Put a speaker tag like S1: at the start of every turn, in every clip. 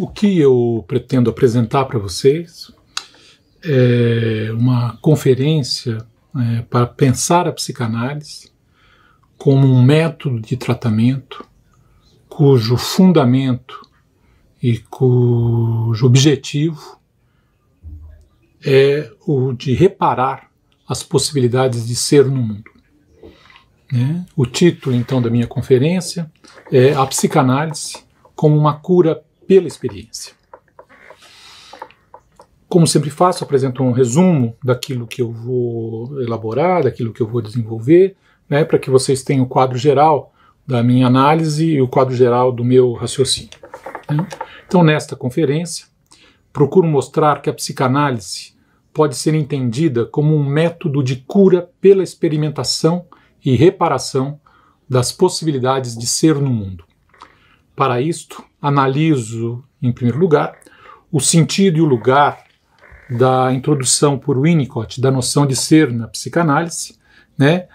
S1: O que eu pretendo apresentar para vocês é uma conferência é, para pensar a psicanálise como um método de tratamento cujo fundamento e cujo objetivo é o de reparar as possibilidades de ser no mundo. Né? O título, então, da minha conferência é A Psicanálise como uma cura pela experiência. Como sempre faço, apresento um resumo daquilo que eu vou elaborar, daquilo que eu vou desenvolver, né, para que vocês tenham o quadro geral da minha análise e o quadro geral do meu raciocínio. Né? Então, nesta conferência, procuro mostrar que a psicanálise pode ser entendida como um método de cura pela experimentação e reparação das possibilidades de ser no mundo. Para isto, analiso, em primeiro lugar, o sentido e o lugar da introdução por Winnicott da noção de ser na psicanálise, né?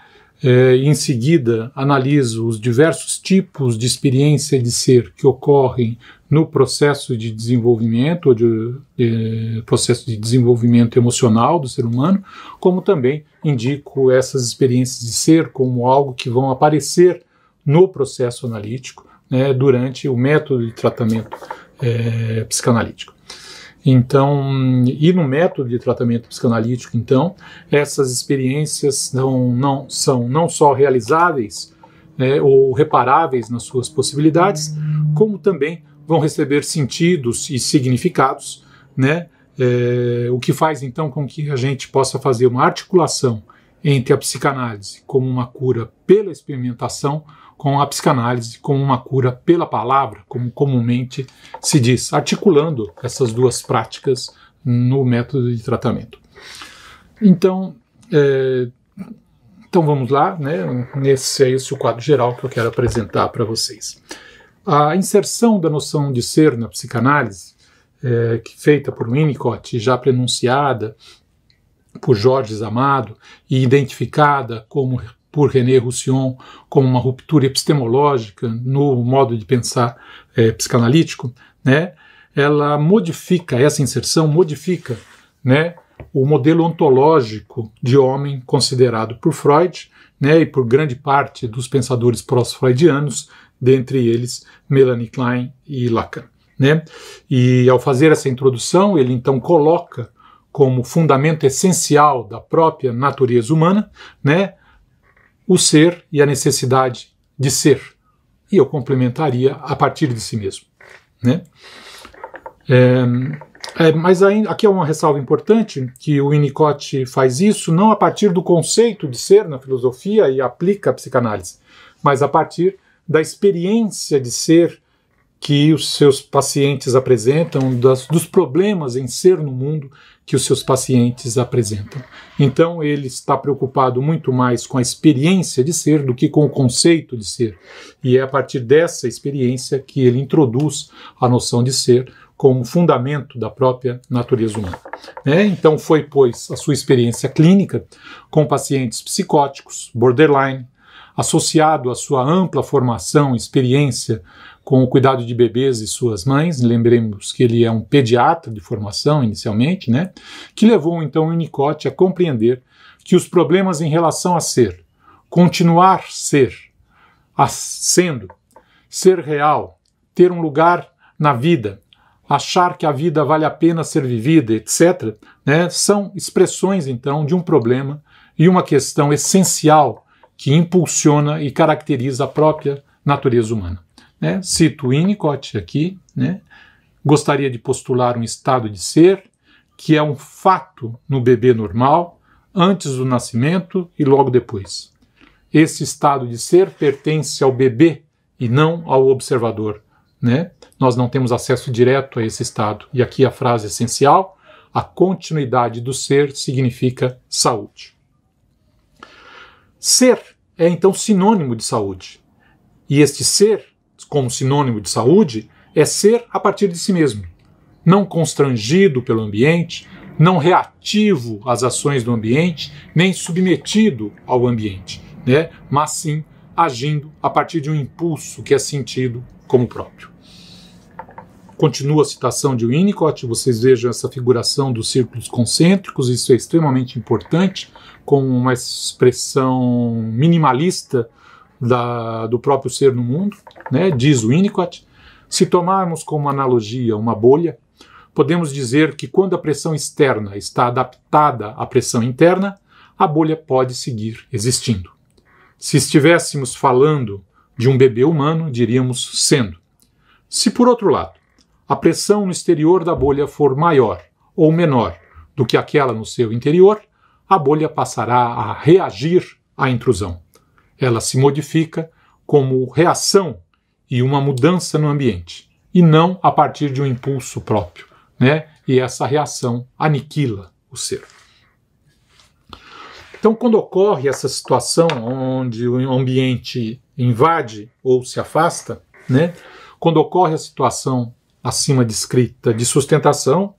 S1: É, em seguida, analiso os diversos tipos de experiência de ser que ocorrem no processo de desenvolvimento, ou de, é, processo de desenvolvimento emocional do ser humano, como também indico essas experiências de ser como algo que vão aparecer no processo analítico, né, durante o método de tratamento é, psicanalítico. Então, e no método de tratamento psicanalítico, então, essas experiências não, não são não só realizáveis né, ou reparáveis nas suas possibilidades, como também vão receber sentidos e significados, né? É, o que faz então com que a gente possa fazer uma articulação entre a psicanálise como uma cura pela experimentação com a psicanálise como uma cura pela palavra, como comumente se diz, articulando essas duas práticas no método de tratamento. Então, é, então vamos lá, né? Esse é esse o quadro geral que eu quero apresentar para vocês. A inserção da noção de ser na psicanálise, é, que feita por Winnicott e já pronunciada por Jorge Amado e identificada como por René Roussillon como uma ruptura epistemológica no modo de pensar é, psicanalítico, né, ela modifica, essa inserção modifica né, o modelo ontológico de homem considerado por Freud né, e por grande parte dos pensadores pós-freudianos, dentre eles Melanie Klein e Lacan. Né? E ao fazer essa introdução, ele então coloca como fundamento essencial da própria natureza humana né, o ser e a necessidade de ser. E eu complementaria a partir de si mesmo. Né? É, é, mas aí, aqui é uma ressalva importante que o Winnicott faz isso não a partir do conceito de ser na filosofia e aplica a psicanálise, mas a partir da experiência de ser que os seus pacientes apresentam, das, dos problemas em ser no mundo, que os seus pacientes apresentam. Então, ele está preocupado muito mais com a experiência de ser do que com o conceito de ser. E é a partir dessa experiência que ele introduz a noção de ser como fundamento da própria natureza humana. É, então, foi, pois, a sua experiência clínica com pacientes psicóticos, borderline, associado à sua ampla formação, experiência com o cuidado de bebês e suas mães. Lembremos que ele é um pediatra de formação inicialmente, né? Que levou então Winnicott a compreender que os problemas em relação a ser, continuar ser, a sendo, ser real, ter um lugar na vida, achar que a vida vale a pena ser vivida, etc., né? São expressões então de um problema e uma questão essencial que impulsiona e caracteriza a própria natureza humana né? cito Winnicott aqui, né? gostaria de postular um estado de ser que é um fato no bebê normal, antes do nascimento e logo depois. Esse estado de ser pertence ao bebê e não ao observador. Né? Nós não temos acesso direto a esse estado. E aqui a frase essencial: a continuidade do ser significa saúde. Ser é então sinônimo de saúde. E este ser como sinônimo de saúde é ser a partir de si mesmo, não constrangido pelo ambiente, não reativo às ações do ambiente, nem submetido ao ambiente, né? mas sim agindo a partir de um impulso que é sentido como próprio. Continua a citação de Winnicott, vocês vejam essa figuração dos círculos concêntricos, isso é extremamente importante, com uma expressão minimalista da, do próprio ser no mundo, né? diz o Winnicott. Se tomarmos como analogia uma bolha, podemos dizer que quando a pressão externa está adaptada à pressão interna, a bolha pode seguir existindo. Se estivéssemos falando de um bebê humano, diríamos sendo. Se, por outro lado, a pressão no exterior da bolha for maior ou menor do que aquela no seu interior, a bolha passará a reagir à intrusão. Ela se modifica como reação e uma mudança no ambiente, e não a partir de um impulso próprio. Né? E essa reação aniquila o ser. Então, quando ocorre essa situação onde o ambiente invade ou se afasta, né? quando ocorre a situação acima descrita de sustentação,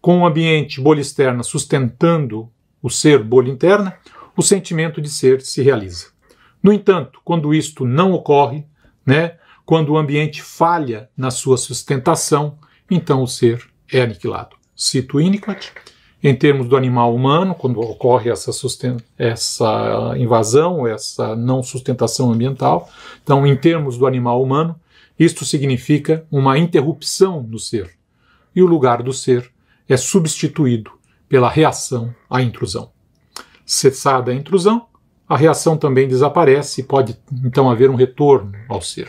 S1: com o ambiente bolha externa sustentando o ser bolha interna, o sentimento de ser se realiza. No entanto, quando isto não ocorre, né, quando o ambiente falha na sua sustentação, então o ser é aniquilado. Cito Winnicott, em termos do animal humano, quando ocorre essa, essa invasão, essa não sustentação ambiental, então, em termos do animal humano, isto significa uma interrupção no ser. E o lugar do ser é substituído pela reação à intrusão. Cessada a intrusão, a reação também desaparece e pode então haver um retorno ao ser.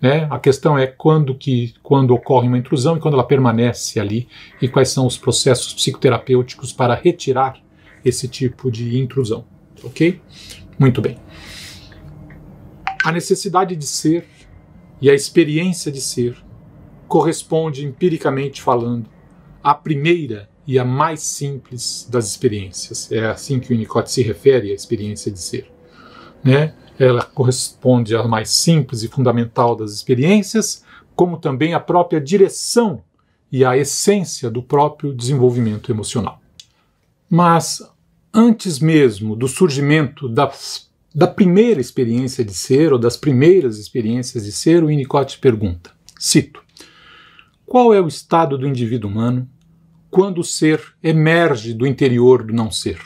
S1: Né? A questão é quando, que, quando ocorre uma intrusão e quando ela permanece ali e quais são os processos psicoterapêuticos para retirar esse tipo de intrusão. Ok? Muito bem. A necessidade de ser e a experiência de ser corresponde, empiricamente falando, à primeira e a mais simples das experiências. É assim que o Winnicott se refere à experiência de ser. Né? Ela corresponde à mais simples e fundamental das experiências, como também à própria direção e à essência do próprio desenvolvimento emocional. Mas antes mesmo do surgimento das da primeira experiência de ser ou das primeiras experiências de ser, o Winnicott pergunta, cito, qual é o estado do indivíduo humano quando o ser emerge do interior do não ser?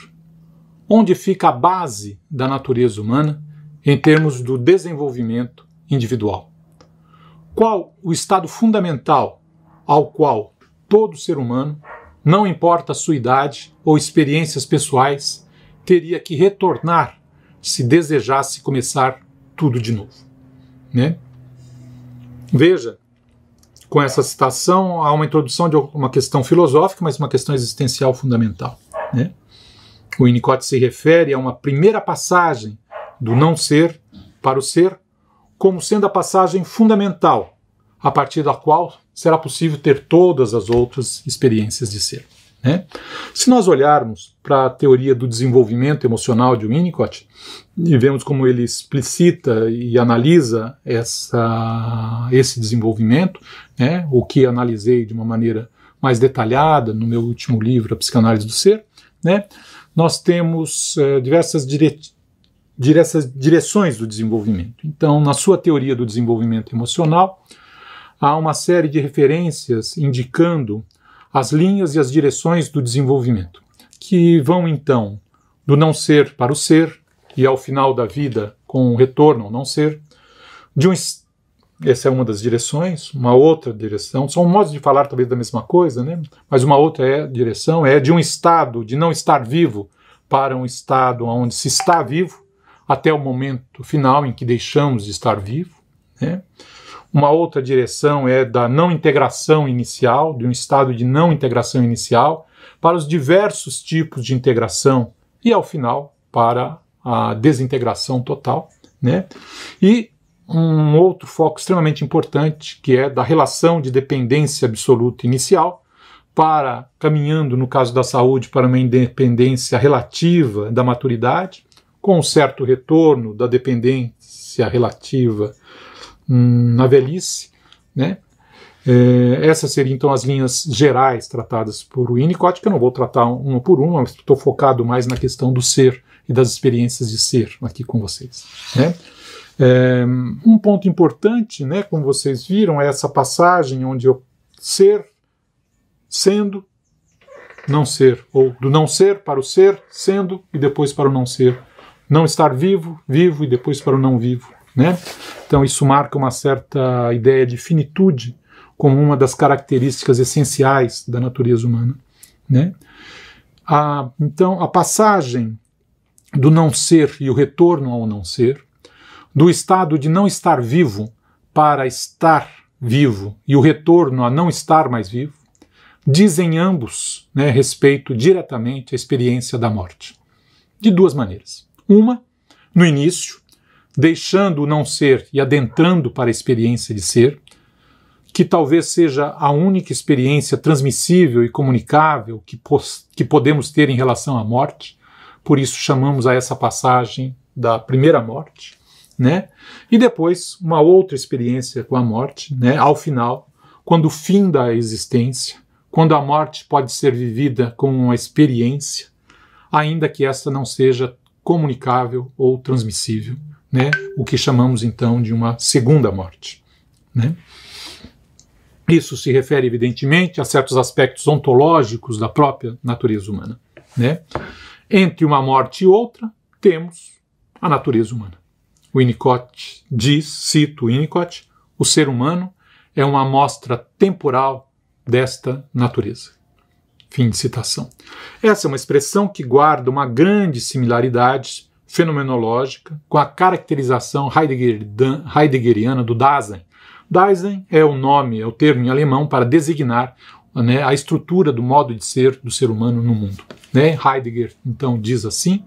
S1: Onde fica a base da natureza humana em termos do desenvolvimento individual? Qual o estado fundamental ao qual todo ser humano, não importa a sua idade ou experiências pessoais, teria que retornar se desejasse começar tudo de novo? Né? Veja com essa citação, há uma introdução de uma questão filosófica, mas uma questão existencial fundamental. Né? O Winnicott se refere a uma primeira passagem do não ser para o ser como sendo a passagem fundamental a partir da qual será possível ter todas as outras experiências de ser. Né? Se nós olharmos para a teoria do desenvolvimento emocional de Winnicott e vemos como ele explicita e analisa essa, esse desenvolvimento, né, o que analisei de uma maneira mais detalhada no meu último livro, A Psicanálise do Ser, né, nós temos eh, diversas diretivas diversas direções do desenvolvimento. Então, na sua teoria do desenvolvimento emocional, há uma série de referências indicando as linhas e as direções do desenvolvimento, que vão então do não ser para o ser, e ao final da vida com o retorno ao não ser, de um essa é uma das direções, uma outra direção, são modos de falar talvez da mesma coisa, né? mas uma outra é, direção é de um estado de não estar vivo para um estado onde se está vivo, até o momento final em que deixamos de estar vivo. Né? Uma outra direção é da não integração inicial, de um estado de não integração inicial, para os diversos tipos de integração e, ao final, para a desintegração total. Né? E um outro foco extremamente importante, que é da relação de dependência absoluta inicial, para caminhando, no caso da saúde, para uma independência relativa da maturidade, com um certo retorno da dependência relativa na velhice, né? É, essas seriam então as linhas gerais tratadas por Winnicott, que eu não vou tratar uma por uma, mas estou focado mais na questão do ser e das experiências de ser aqui com vocês. Né? É, um ponto importante, né, como vocês viram, é essa passagem onde eu ser, sendo, não ser, ou do não ser para o ser, sendo e depois para o não ser, não estar vivo, vivo e depois para o não vivo. Né? Então, isso marca uma certa ideia de finitude como uma das características essenciais da natureza humana. Né? A, então, a passagem do não ser e o retorno ao não ser, do estado de não estar vivo para estar vivo e o retorno a não estar mais vivo, dizem ambos né, respeito diretamente à experiência da morte. De duas maneiras. Uma, no início, deixando o não ser e adentrando para a experiência de ser, que talvez seja a única experiência transmissível e comunicável que, que podemos ter em relação à morte, por isso chamamos a essa passagem da primeira morte, né? E depois uma outra experiência com a morte, né? Ao final, quando o fim da existência, quando a morte pode ser vivida como uma experiência, ainda que esta não seja comunicável ou transmissível né, o que chamamos então de uma segunda morte. Né? Isso se refere, evidentemente, a certos aspectos ontológicos da própria natureza humana. Né? Entre uma morte e outra, temos a natureza humana. O Winnicott diz, cito Winnicott, o ser humano é uma amostra temporal desta natureza. Fim de citação. Essa é uma expressão que guarda uma grande similaridade fenomenológica com a caracterização Heidegger, heideggeriana do Dasein. Dasein é o nome, é o termo em alemão para designar né, a estrutura do modo de ser do ser humano no mundo. Né? Heidegger então diz assim: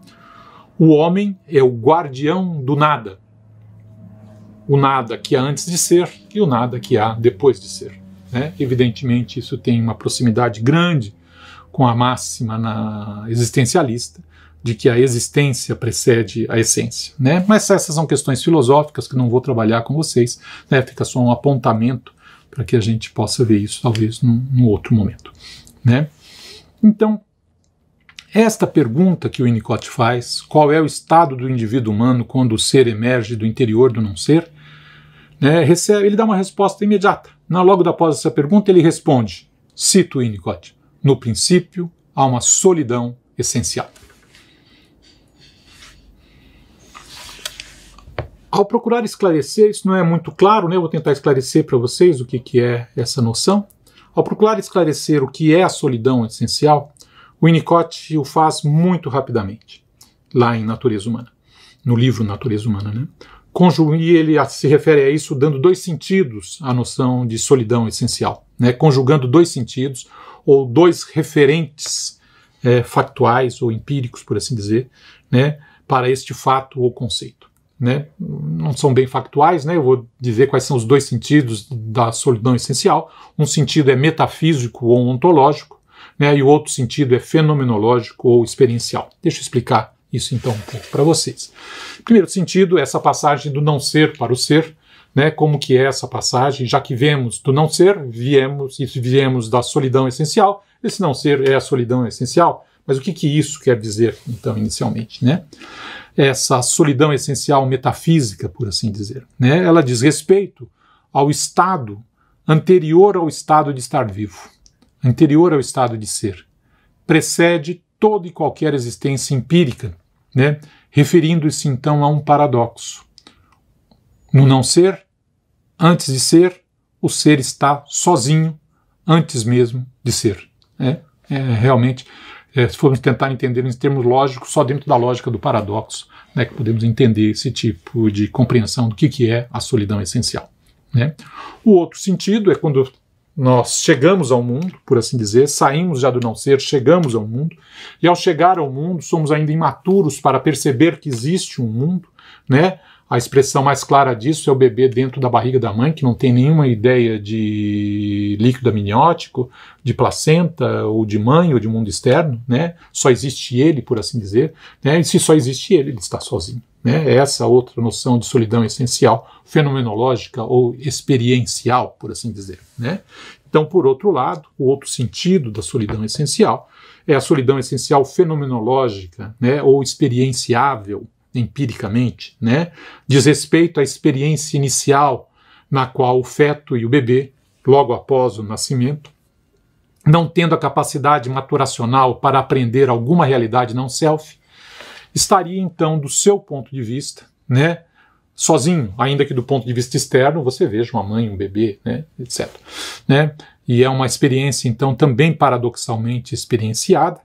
S1: o homem é o guardião do nada. O nada que há antes de ser e o nada que há depois de ser. Né? Evidentemente, isso tem uma proximidade grande com a máxima na existencialista, de que a existência precede a essência. Né? Mas essas são questões filosóficas que não vou trabalhar com vocês, né? fica só um apontamento para que a gente possa ver isso talvez num, num outro momento. Né? Então, esta pergunta que o Winnicott faz, qual é o estado do indivíduo humano quando o ser emerge do interior do não ser, né, recebe, ele dá uma resposta imediata. Na, logo após essa pergunta, ele responde, cito o Winnicott, no princípio há uma solidão essencial. Ao procurar esclarecer, isso não é muito claro, né? Eu vou tentar esclarecer para vocês o que, que é essa noção. Ao procurar esclarecer o que é a solidão essencial, o Winnicott o faz muito rapidamente, lá em Natureza Humana, no livro Natureza Humana, né? E ele se refere a isso dando dois sentidos à noção de solidão essencial, né? conjugando dois sentidos ou dois referentes é, factuais ou empíricos, por assim dizer, né? para este fato ou conceito né? não são bem factuais, né? eu vou dizer quais são os dois sentidos da solidão essencial. Um sentido é metafísico ou ontológico, né? e o outro sentido é fenomenológico ou experiencial. Deixa eu explicar isso então um pouco para vocês. Primeiro sentido, essa passagem do não ser para o ser, né? como que é essa passagem, já que vemos do não ser, viemos e viemos da solidão essencial, esse não ser é a solidão essencial, mas o que, que isso quer dizer, então, inicialmente, né? essa solidão essencial metafísica, por assim dizer. Né? Ela diz respeito ao estado anterior ao estado de estar vivo, anterior ao estado de ser. Precede toda e qualquer existência empírica, né? referindo-se então a um paradoxo. No não ser, antes de ser, o ser está sozinho, antes mesmo de ser. Né? É realmente é, se formos tentar entender em termos lógicos, só dentro da lógica do paradoxo, né, que podemos entender esse tipo de compreensão do que, que é a solidão essencial. Né? O outro sentido é quando nós chegamos ao mundo, por assim dizer, saímos já do não ser, chegamos ao mundo, e ao chegar ao mundo somos ainda imaturos para perceber que existe um mundo, né? A expressão mais clara disso é o bebê dentro da barriga da mãe, que não tem nenhuma ideia de líquido amniótico, de placenta, ou de mãe, ou de mundo externo, né? Só existe ele, por assim dizer, né? E se só existe ele, ele está sozinho, né? É essa outra noção de solidão essencial, fenomenológica ou experiencial, por assim dizer, né? Então, por outro lado, o outro sentido da solidão essencial é a solidão essencial fenomenológica, né? Ou experienciável, empiricamente, né, diz respeito à experiência inicial na qual o feto e o bebê, logo após o nascimento, não tendo a capacidade maturacional para aprender alguma realidade não self, estaria então, do seu ponto de vista, né, sozinho, ainda que do ponto de vista externo você veja uma mãe, um bebê, né, etc. Né? E é uma experiência, então, também paradoxalmente experienciada,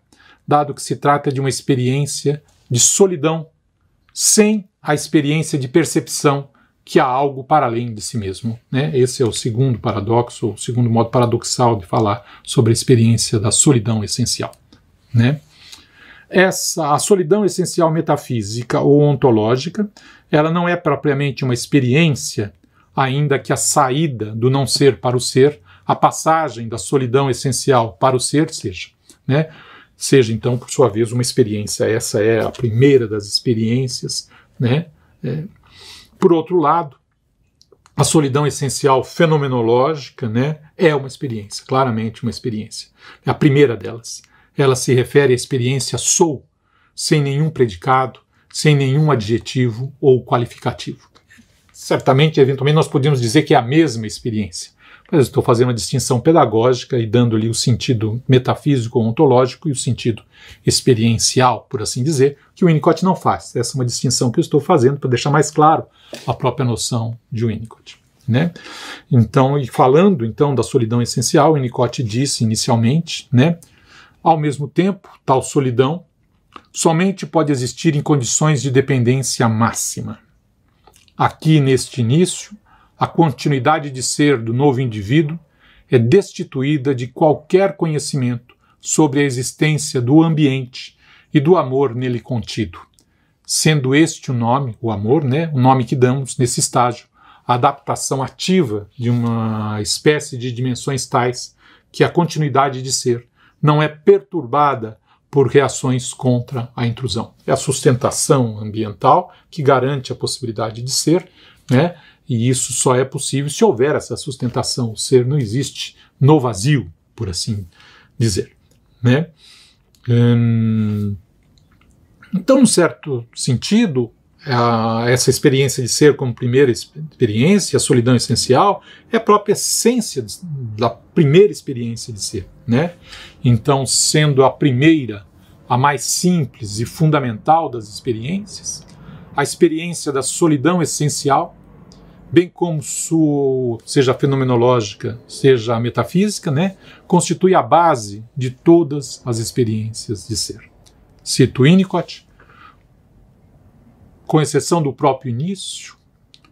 S1: dado que se trata de uma experiência de solidão sem a experiência de percepção que há algo para além de si mesmo. Né? Esse é o segundo paradoxo, o segundo modo paradoxal de falar sobre a experiência da solidão essencial. Né? Essa, a solidão essencial metafísica ou ontológica, ela não é propriamente uma experiência, ainda que a saída do não ser para o ser, a passagem da solidão essencial para o ser seja. Né? seja então, por sua vez, uma experiência. Essa é a primeira das experiências, né? É. Por outro lado, a solidão essencial fenomenológica, né, é uma experiência, claramente uma experiência. É a primeira delas. Ela se refere à experiência sou, sem nenhum predicado, sem nenhum adjetivo ou qualificativo. Certamente, eventualmente, nós podemos dizer que é a mesma experiência, estou fazendo uma distinção pedagógica e dando-lhe o sentido metafísico, ontológico e o sentido experiencial, por assim dizer, que o Winnicott não faz. Essa é uma distinção que eu estou fazendo para deixar mais claro a própria noção de Winnicott. Né? Então, e falando então da solidão essencial, Winnicott disse inicialmente, né, ao mesmo tempo, tal solidão somente pode existir em condições de dependência máxima. Aqui neste início, a continuidade de ser do novo indivíduo é destituída de qualquer conhecimento sobre a existência do ambiente e do amor nele contido, sendo este o nome, o amor, né, o nome que damos nesse estágio, a adaptação ativa de uma espécie de dimensões tais que a continuidade de ser não é perturbada por reações contra a intrusão. É a sustentação ambiental que garante a possibilidade de ser, né? E isso só é possível se houver essa sustentação. O ser não existe no vazio, por assim dizer. Né? Hum, então, num certo sentido, a, essa experiência de ser como primeira experiência, a solidão essencial, é a própria essência da primeira experiência de ser. Né? Então, sendo a primeira, a mais simples e fundamental das experiências, a experiência da solidão essencial, bem como sua, seja fenomenológica, seja metafísica, né, constitui a base de todas as experiências de ser. Cito Winnicott, com exceção do próprio início,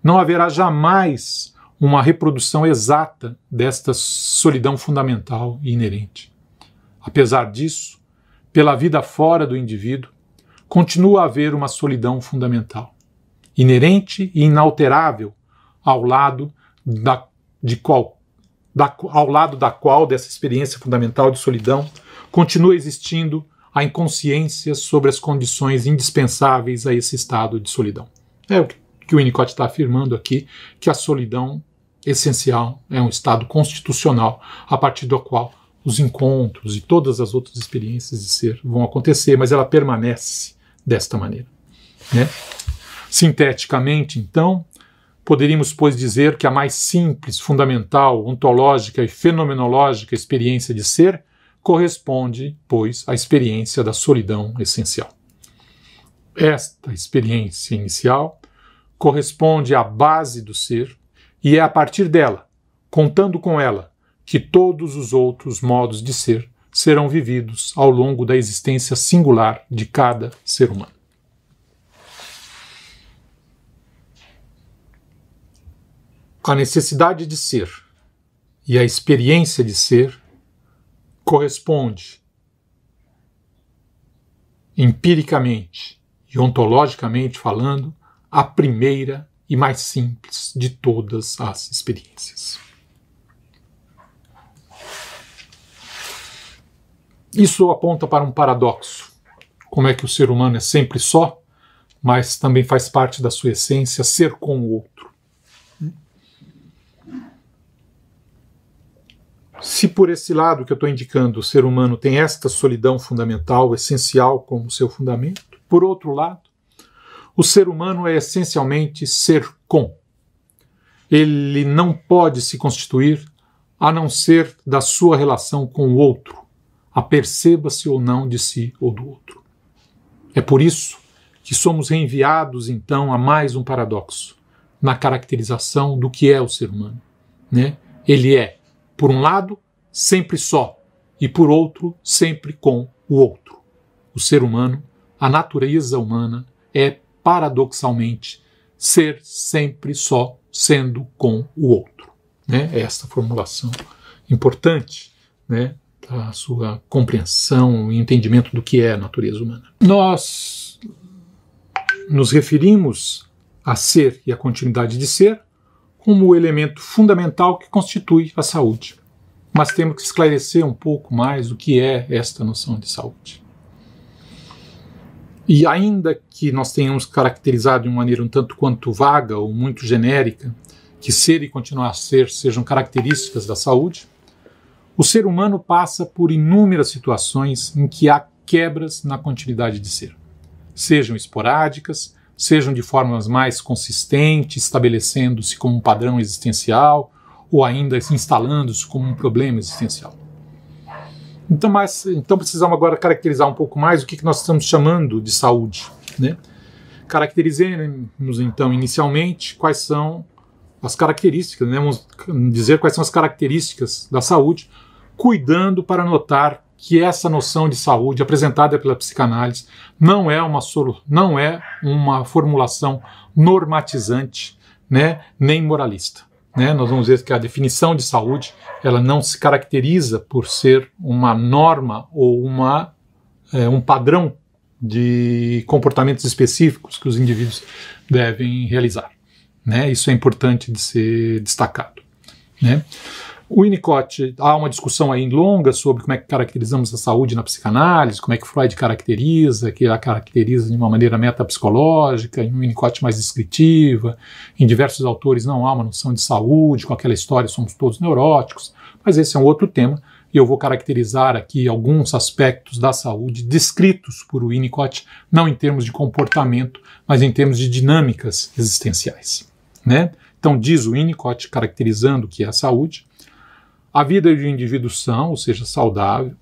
S1: não haverá jamais uma reprodução exata desta solidão fundamental e inerente. Apesar disso, pela vida fora do indivíduo, continua a haver uma solidão fundamental, inerente e inalterável ao lado da, de qual, da, ao lado da qual dessa experiência fundamental de solidão continua existindo a inconsciência sobre as condições indispensáveis a esse estado de solidão. É o que o Winnicott está afirmando aqui, que a solidão essencial é um estado constitucional a partir do qual os encontros e todas as outras experiências de ser vão acontecer, mas ela permanece desta maneira. Né? Sinteticamente, então, Poderíamos, pois, dizer que a mais simples, fundamental, ontológica e fenomenológica experiência de ser corresponde, pois, à experiência da solidão essencial. Esta experiência inicial corresponde à base do ser e é a partir dela, contando com ela, que todos os outros modos de ser serão vividos ao longo da existência singular de cada ser humano. a necessidade de ser e a experiência de ser corresponde empiricamente e ontologicamente falando à primeira e mais simples de todas as experiências. Isso aponta para um paradoxo. Como é que o ser humano é sempre só, mas também faz parte da sua essência ser com o outro? Se por esse lado que eu estou indicando, o ser humano tem esta solidão fundamental, essencial como seu fundamento, por outro lado, o ser humano é essencialmente ser com. Ele não pode se constituir a não ser da sua relação com o outro, aperceba-se ou não de si ou do outro. É por isso que somos reenviados então a mais um paradoxo na caracterização do que é o ser humano, né? Ele é por um lado, sempre só, e por outro, sempre com o outro. O ser humano, a natureza humana, é paradoxalmente ser sempre só sendo com o outro. Né? É Esta formulação importante né, a sua compreensão e entendimento do que é a natureza humana. Nós nos referimos a ser e a continuidade de ser como o elemento fundamental que constitui a saúde. Mas temos que esclarecer um pouco mais o que é esta noção de saúde. E ainda que nós tenhamos caracterizado de uma maneira um tanto quanto vaga ou muito genérica que ser e continuar a ser sejam características da saúde, o ser humano passa por inúmeras situações em que há quebras na continuidade de ser, sejam esporádicas, sejam de formas mais consistentes, estabelecendo-se como um padrão existencial ou ainda instalando-se como um problema existencial. Então, mas, então precisamos agora caracterizar um pouco mais o que, que nós estamos chamando de saúde. Né? Caracterizemos, então, inicialmente, quais são as características, né? vamos dizer quais são as características da saúde, cuidando para notar que essa noção de saúde apresentada pela psicanálise não é uma não é uma formulação normatizante, né, nem moralista. Né? Nós vamos ver que a definição de saúde ela não se caracteriza por ser uma norma ou uma, é, um padrão de comportamentos específicos que os indivíduos devem realizar. Né? Isso é importante de ser destacado. Né? O Winnicott, há uma discussão aí longa sobre como é que caracterizamos a saúde na psicanálise, como é que Freud caracteriza, que a caracteriza de uma maneira metapsicológica, em um Winnicott mais descritiva, em diversos autores não há uma noção de saúde, com aquela história somos todos neuróticos, mas esse é um outro tema e eu vou caracterizar aqui alguns aspectos da saúde descritos por Winnicott, não em termos de comportamento, mas em termos de dinâmicas existenciais. Né? Então, diz o Winnicott, caracterizando o que é a saúde, a vida de um indivíduo são, ou seja, saudável,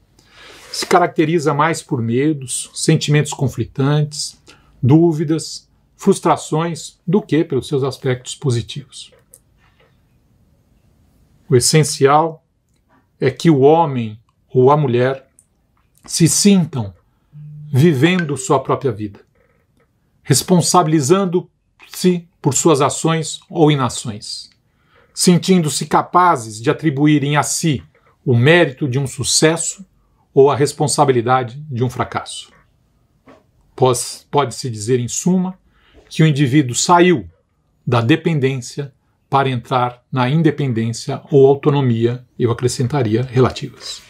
S1: se caracteriza mais por medos, sentimentos conflitantes, dúvidas, frustrações, do que pelos seus aspectos positivos. O essencial é que o homem ou a mulher se sintam vivendo sua própria vida, responsabilizando-se por suas ações ou inações sentindo-se capazes de atribuírem a si o mérito de um sucesso ou a responsabilidade de um fracasso. Pode-se dizer, em suma, que o indivíduo saiu da dependência para entrar na independência ou autonomia, eu acrescentaria, relativas.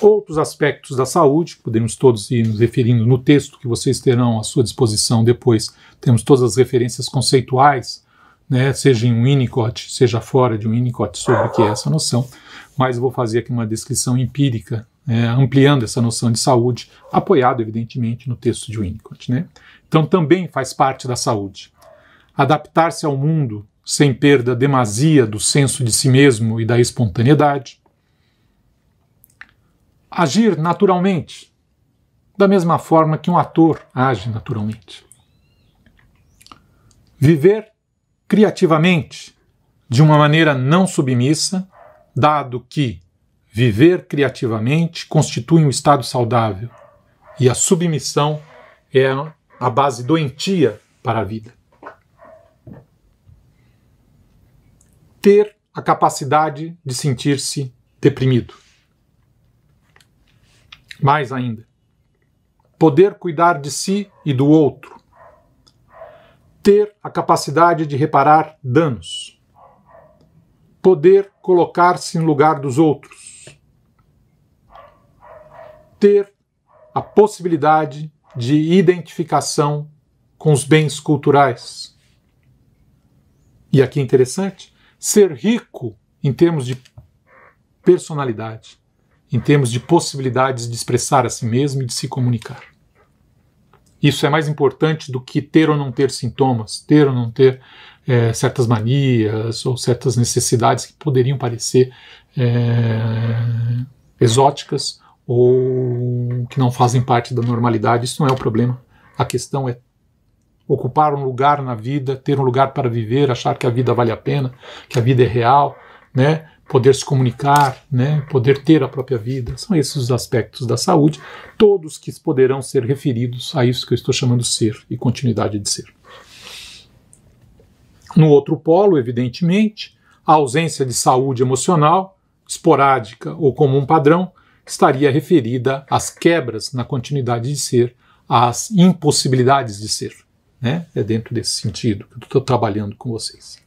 S1: Outros aspectos da saúde, podemos todos ir nos referindo no texto que vocês terão à sua disposição depois, temos todas as referências conceituais né, seja em um Winnicott, seja fora de um Winnicott, sobre o que é essa noção, mas vou fazer aqui uma descrição empírica, né, ampliando essa noção de saúde, apoiado, evidentemente, no texto de Winnicott. Né? Então, também faz parte da saúde. Adaptar-se ao mundo sem perda demasia do senso de si mesmo e da espontaneidade. Agir naturalmente, da mesma forma que um ator age naturalmente. Viver criativamente, de uma maneira não submissa, dado que viver criativamente constitui um estado saudável e a submissão é a base doentia para a vida. Ter a capacidade de sentir-se deprimido. Mais ainda, poder cuidar de si e do outro ter a capacidade de reparar danos, poder colocar-se no lugar dos outros, ter a possibilidade de identificação com os bens culturais. E aqui é interessante, ser rico em termos de personalidade, em termos de possibilidades de expressar a si mesmo e de se comunicar. Isso é mais importante do que ter ou não ter sintomas, ter ou não ter é, certas manias ou certas necessidades que poderiam parecer é, exóticas ou que não fazem parte da normalidade. Isso não é o problema. A questão é ocupar um lugar na vida, ter um lugar para viver, achar que a vida vale a pena, que a vida é real, né? poder se comunicar, né, poder ter a própria vida. São esses os aspectos da saúde, todos que poderão ser referidos a isso que eu estou chamando ser e continuidade de ser. No outro polo, evidentemente, a ausência de saúde emocional, esporádica ou como um padrão, estaria referida às quebras na continuidade de ser, às impossibilidades de ser. Né? É dentro desse sentido que eu estou trabalhando com vocês.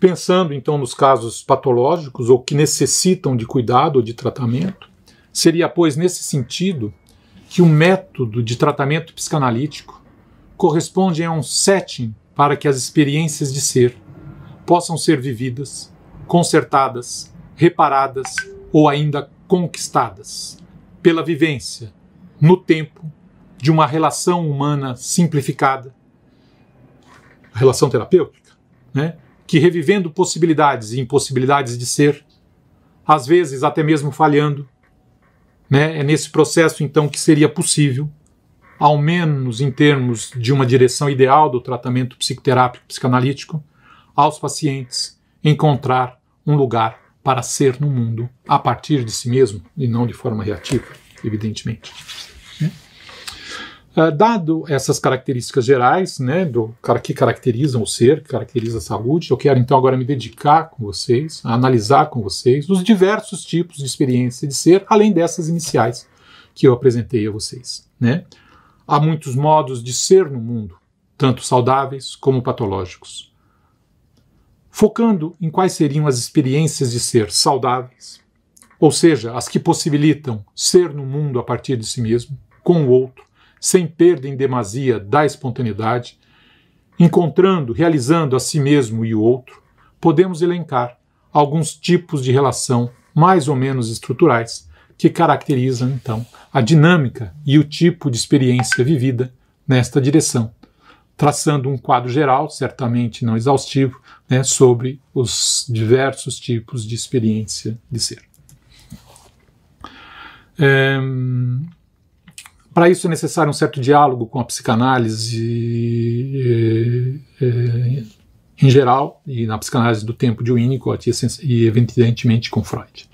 S1: Pensando então nos casos patológicos ou que necessitam de cuidado ou de tratamento, seria, pois, nesse sentido que o método de tratamento psicanalítico corresponde a um setting para que as experiências de ser possam ser vividas, consertadas, reparadas ou ainda conquistadas pela vivência, no tempo, de uma relação humana simplificada, relação terapêutica, né? que revivendo possibilidades e impossibilidades de ser, às vezes até mesmo falhando, né? é nesse processo então que seria possível, ao menos em termos de uma direção ideal do tratamento psicoterápico psicanalítico, aos pacientes encontrar um lugar para ser no mundo a partir de si mesmo e não de forma reativa, evidentemente. Ah, dado essas características gerais, né, do cara que caracterizam o ser, que caracteriza a saúde, eu quero então agora me dedicar com vocês, a analisar com vocês os diversos tipos de experiência de ser, além dessas iniciais que eu apresentei a vocês, né? Há muitos modos de ser no mundo, tanto saudáveis como patológicos. Focando em quais seriam as experiências de ser saudáveis, ou seja, as que possibilitam ser no mundo a partir de si mesmo, com o outro, sem perda em demasia da espontaneidade, encontrando, realizando a si mesmo e o outro, podemos elencar alguns tipos de relação mais ou menos estruturais que caracterizam então a dinâmica e o tipo de experiência vivida nesta direção, traçando um quadro geral, certamente não exaustivo, né, sobre os diversos tipos de experiência de ser. É... Para isso é necessário um certo diálogo com a psicanálise é, é, em geral, e na psicanálise do tempo de Winnicott e, assim, evidentemente, com Freud.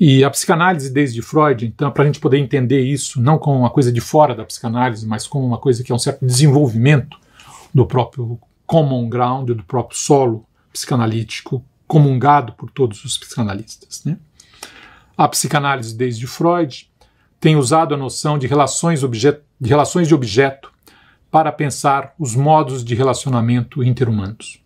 S1: E a psicanálise desde Freud, então, para a gente poder entender isso, não como uma coisa de fora da psicanálise, mas como uma coisa que é um certo desenvolvimento do próprio common ground, do próprio solo psicanalítico comungado por todos os psicanalistas. Né? A psicanálise desde Freud tem usado a noção de relações, objeto, de relações de objeto para pensar os modos de relacionamento interhumanos.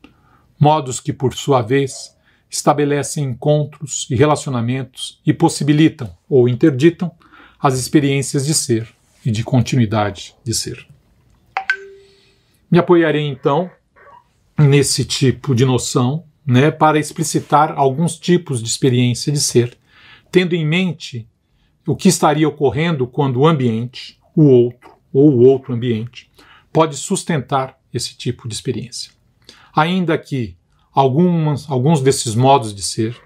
S1: Modos que, por sua vez, estabelecem encontros e relacionamentos e possibilitam ou interditam as experiências de ser e de continuidade de ser. Me apoiarei então nesse tipo de noção, né, para explicitar alguns tipos de experiência de ser, tendo em mente o que estaria ocorrendo quando o ambiente, o outro ou o outro ambiente, pode sustentar esse tipo de experiência. Ainda que algumas, alguns desses modos de ser,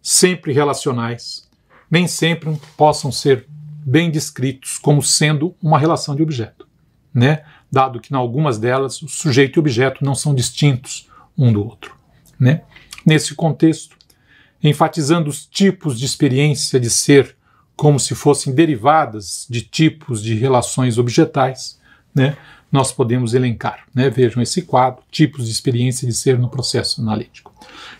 S1: sempre relacionais, nem sempre possam ser bem descritos como sendo uma relação de objeto, né? dado que, em algumas delas, o sujeito e o objeto não são distintos um do outro. Né? Nesse contexto, enfatizando os tipos de experiência de ser como se fossem derivadas de tipos de relações objetais, né, nós podemos elencar. Né? Vejam esse quadro, tipos de experiência de ser no processo analítico.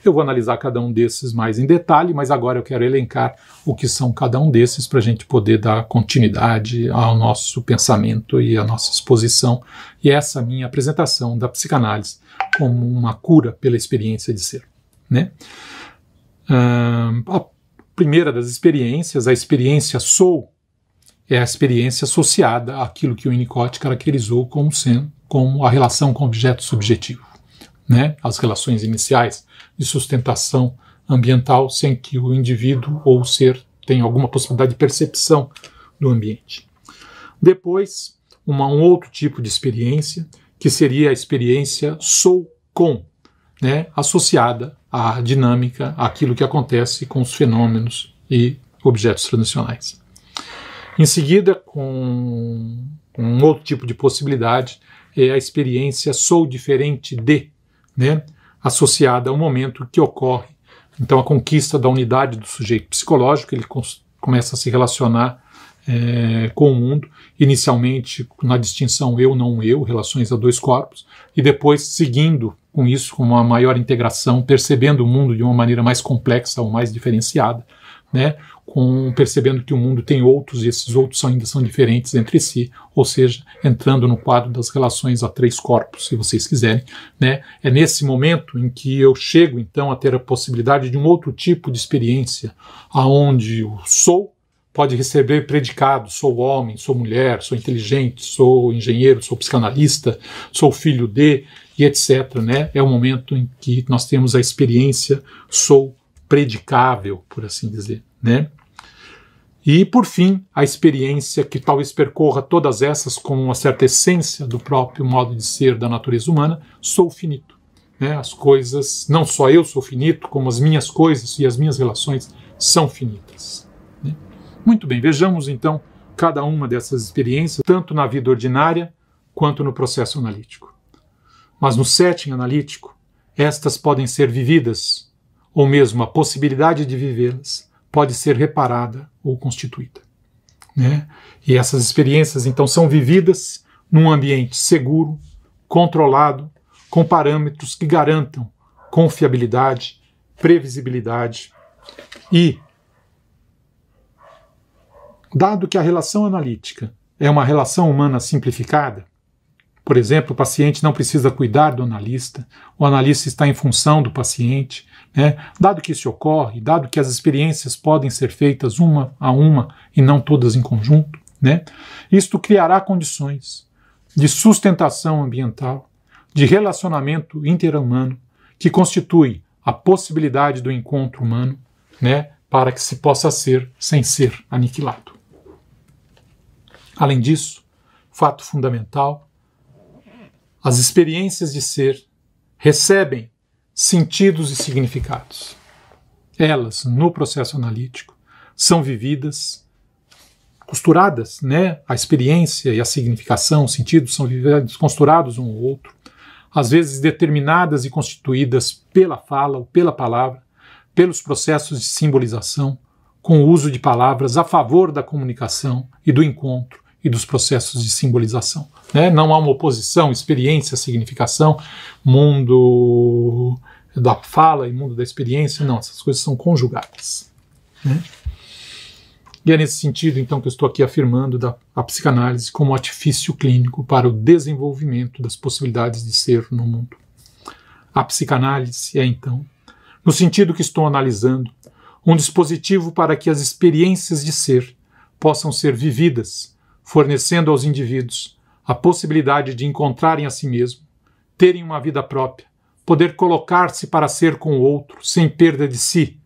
S1: Eu vou analisar cada um desses mais em detalhe, mas agora eu quero elencar o que são cada um desses para a gente poder dar continuidade ao nosso pensamento e à nossa exposição. E essa é minha apresentação da psicanálise como uma cura pela experiência de ser. Né? primeira das experiências, a experiência sou, é a experiência associada àquilo que o Winnicott caracterizou como, sendo, como a relação com objeto subjetivo. Né? As relações iniciais de sustentação ambiental sem que o indivíduo ou o ser tenha alguma possibilidade de percepção do ambiente. Depois, uma, um outro tipo de experiência, que seria a experiência sou com, né, associada a dinâmica, aquilo que acontece com os fenômenos e objetos transicionais. Em seguida, com um outro tipo de possibilidade, é a experiência sou diferente de, né, associada ao momento que ocorre. Então, a conquista da unidade do sujeito psicológico, ele começa a se relacionar é, com o mundo, inicialmente na distinção eu não eu, relações a dois corpos, e depois seguindo com isso, com uma maior integração, percebendo o mundo de uma maneira mais complexa ou mais diferenciada, né, com percebendo que o mundo tem outros e esses outros ainda são diferentes entre si, ou seja, entrando no quadro das relações a três corpos, se vocês quiserem, né? É nesse momento em que eu chego então a ter a possibilidade de um outro tipo de experiência, aonde o sou pode receber predicados: sou homem, sou mulher, sou inteligente, sou engenheiro, sou psicanalista, sou filho de, e etc. Né? É o momento em que nós temos a experiência sou predicável, por assim dizer. Né? E, por fim, a experiência que talvez percorra todas essas com uma certa essência do próprio modo de ser da natureza humana, sou finito. Né? As coisas, não só eu sou finito, como as minhas coisas e as minhas relações são finitas. Muito bem, vejamos então cada uma dessas experiências, tanto na vida ordinária quanto no processo analítico. Mas no setting analítico, estas podem ser vividas, ou mesmo a possibilidade de vivê-las pode ser reparada ou constituída. Né? E essas experiências então são vividas num ambiente seguro, controlado, com parâmetros que garantam confiabilidade, previsibilidade e Dado que a relação analítica é uma relação humana simplificada, por exemplo, o paciente não precisa cuidar do analista, o analista está em função do paciente. Né? Dado que isso ocorre, dado que as experiências podem ser feitas uma a uma e não todas em conjunto, né? isto criará condições de sustentação ambiental, de relacionamento interhumano, que constitui a possibilidade do encontro humano né? para que se possa ser sem ser aniquilado. Além disso, fato fundamental, as experiências de ser recebem sentidos e significados. Elas, no processo analítico, são vividas, costuradas, né? A experiência e a significação, os sentidos são vividos, costurados um ao outro, às vezes determinadas e constituídas pela fala ou pela palavra, pelos processos de simbolização, com o uso de palavras a favor da comunicação e do encontro, e dos processos de simbolização. Né? Não há uma oposição, experiência, significação, mundo da fala e mundo da experiência, não, essas coisas são conjugadas. Né? E é nesse sentido, então, que eu estou aqui afirmando da, a psicanálise como artifício clínico para o desenvolvimento das possibilidades de ser no mundo. A psicanálise é, então, no sentido que estou analisando, um dispositivo para que as experiências de ser possam ser vividas fornecendo aos indivíduos a possibilidade de encontrarem a si mesmo, terem uma vida própria, poder colocar-se para ser com o outro sem perda de si,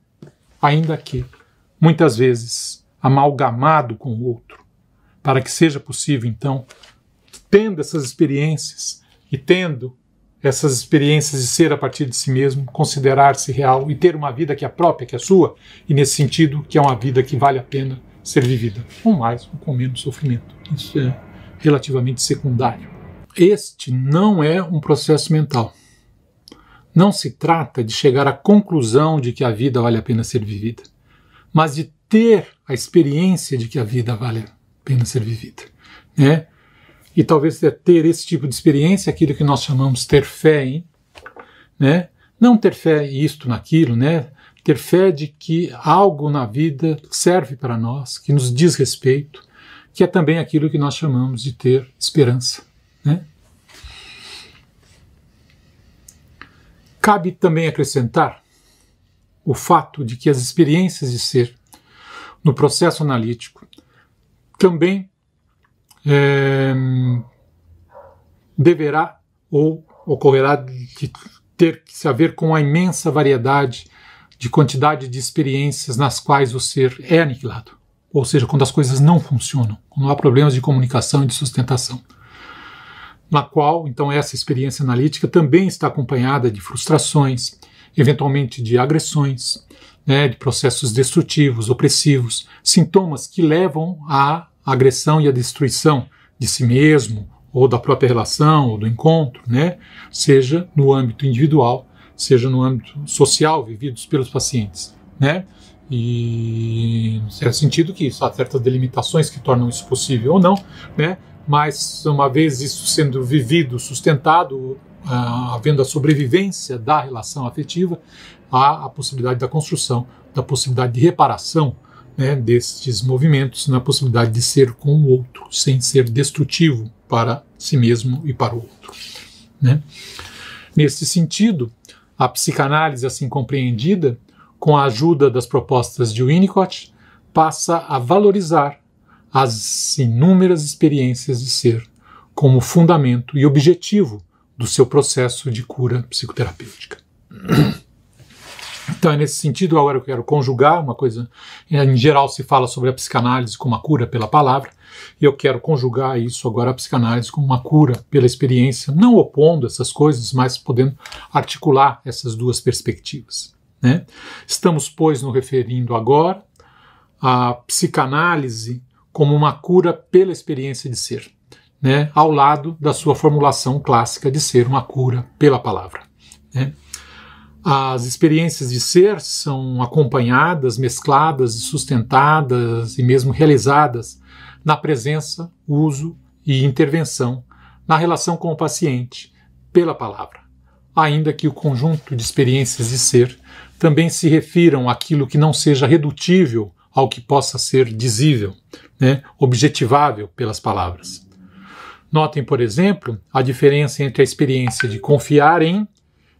S1: ainda que, muitas vezes, amalgamado com o outro, para que seja possível, então, tendo essas experiências e tendo essas experiências de ser a partir de si mesmo, considerar-se real e ter uma vida que é própria, que é sua, e nesse sentido, que é uma vida que vale a pena ser vivida, com mais ou com menos sofrimento. Isso é relativamente secundário. Este não é um processo mental. Não se trata de chegar à conclusão de que a vida vale a pena ser vivida, mas de ter a experiência de que a vida vale a pena ser vivida. Né? E talvez é ter esse tipo de experiência, aquilo que nós chamamos ter fé em, né? não ter fé isto naquilo, né? ter fé de que algo na vida serve para nós, que nos diz respeito, que é também aquilo que nós chamamos de ter esperança. Né? Cabe também acrescentar o fato de que as experiências de ser no processo analítico também é, deverá ou ocorrerá de ter que se haver com a imensa variedade de quantidade de experiências nas quais o ser é aniquilado, ou seja, quando as coisas não funcionam, quando há problemas de comunicação e de sustentação. Na qual, então, essa experiência analítica também está acompanhada de frustrações, eventualmente de agressões, né, de processos destrutivos, opressivos, sintomas que levam à agressão e à destruição de si mesmo, ou da própria relação, ou do encontro, né, seja no âmbito individual, seja no âmbito social vividos pelos pacientes, né? E no é certo sentido que há certas delimitações que tornam isso possível ou não, né? Mas uma vez isso sendo vivido, sustentado, ah, havendo a sobrevivência da relação afetiva, há a possibilidade da construção, da possibilidade de reparação né, destes movimentos, na possibilidade de ser com o outro, sem ser destrutivo para si mesmo e para o outro. Né? Nesse sentido, a psicanálise, assim compreendida, com a ajuda das propostas de Winnicott, passa a valorizar as inúmeras experiências de ser como fundamento e objetivo do seu processo de cura psicoterapêutica. Então, é nesse sentido, agora eu quero conjugar uma coisa. Em geral, se fala sobre a psicanálise como a cura pela palavra, e eu quero conjugar isso agora à psicanálise como uma cura pela experiência, não opondo essas coisas, mas podendo articular essas duas perspectivas. Né? Estamos, pois, nos referindo agora à psicanálise como uma cura pela experiência de ser, né? ao lado da sua formulação clássica de ser uma cura pela palavra. Né? As experiências de ser são acompanhadas, mescladas, sustentadas e mesmo realizadas na presença, uso e intervenção na relação com o paciente pela palavra, ainda que o conjunto de experiências de ser também se refiram àquilo que não seja redutível ao que possa ser dizível, né, objetivável pelas palavras. Notem, por exemplo, a diferença entre a experiência de confiar em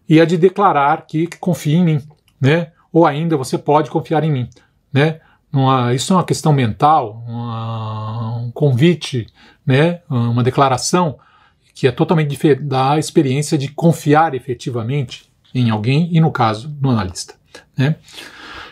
S1: e a de declarar que confia em mim, né? Ou ainda você pode confiar em mim, né? Uma, isso é uma questão mental, uma, um convite, né, uma declaração que é totalmente diferente da experiência de confiar efetivamente em alguém e, no caso, no analista. Né?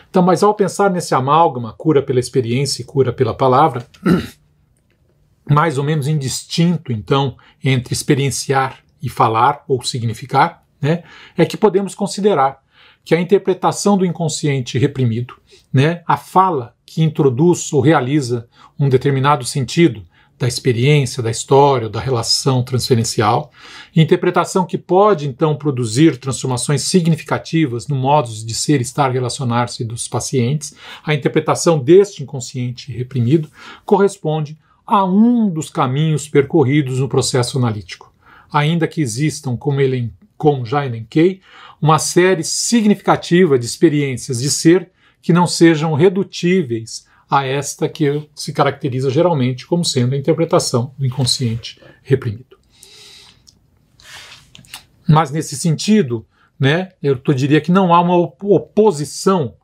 S1: Então, mas ao pensar nesse amálgama, cura pela experiência e cura pela palavra, mais ou menos indistinto, então, entre experienciar e falar ou significar, né, é que podemos considerar que é a interpretação do inconsciente reprimido, né? A fala que introduz ou realiza um determinado sentido da experiência, da história, da relação transferencial, interpretação que pode então produzir transformações significativas no modo de ser, estar, relacionar-se dos pacientes. A interpretação deste inconsciente reprimido corresponde a um dos caminhos percorridos no processo analítico, ainda que existam, como, ele, como já elenquei, uma série significativa de experiências de ser que não sejam redutíveis a esta que se caracteriza geralmente como sendo a interpretação do inconsciente reprimido. Mas nesse sentido, né, eu diria que não há uma oposição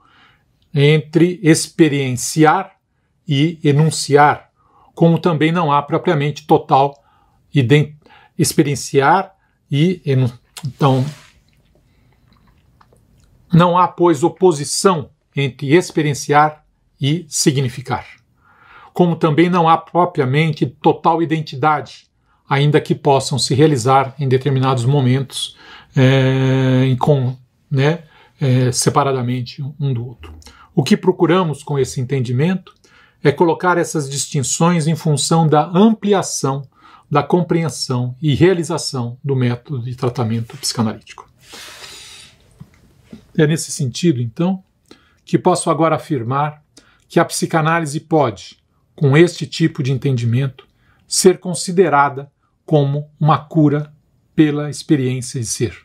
S1: entre experienciar e enunciar, como também não há propriamente total experienciar e então não há, pois, oposição entre experienciar e significar. Como também não há propriamente total identidade, ainda que possam se realizar em determinados momentos é, com, né, é, separadamente um do outro. O que procuramos com esse entendimento é colocar essas distinções em função da ampliação da compreensão e realização do método de tratamento psicanalítico. É nesse sentido, então, que posso agora afirmar que a psicanálise pode, com este tipo de entendimento, ser considerada como uma cura pela experiência de ser,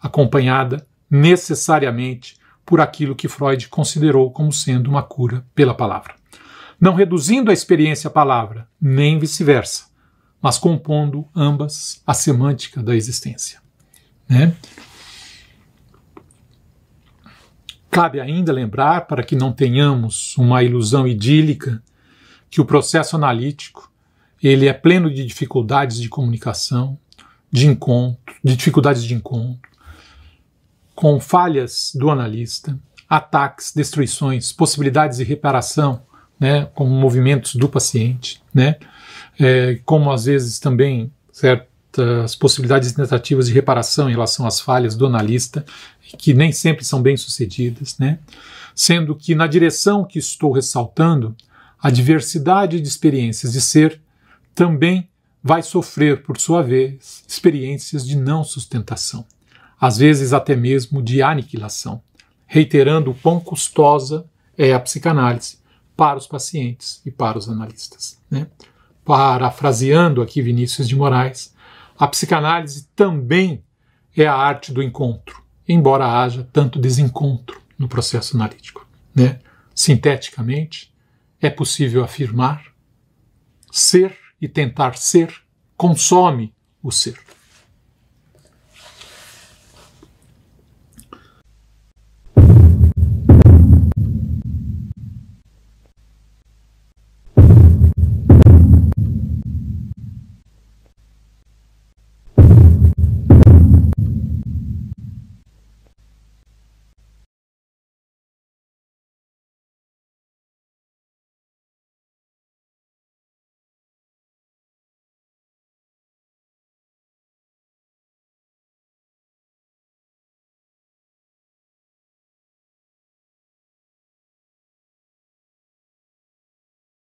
S1: acompanhada necessariamente por aquilo que Freud considerou como sendo uma cura pela palavra. Não reduzindo a experiência à palavra, nem vice-versa, mas compondo ambas a semântica da existência. Né? Cabe ainda lembrar, para que não tenhamos uma ilusão idílica, que o processo analítico ele é pleno de dificuldades de comunicação, de encontro, de dificuldades de encontro, com falhas do analista, ataques, destruições, possibilidades de reparação, né, como movimentos do paciente, né, é, como às vezes também certas possibilidades tentativas de reparação em relação às falhas do analista, que nem sempre são bem-sucedidas, né? sendo que na direção que estou ressaltando, a diversidade de experiências de ser também vai sofrer, por sua vez, experiências de não sustentação, às vezes até mesmo de aniquilação, reiterando o quão custosa é a psicanálise para os pacientes e para os analistas. Né? Parafraseando aqui Vinícius de Moraes, a psicanálise também é a arte do encontro, embora haja tanto desencontro no processo analítico. Né? Sinteticamente, é possível afirmar: ser e tentar ser consome o ser.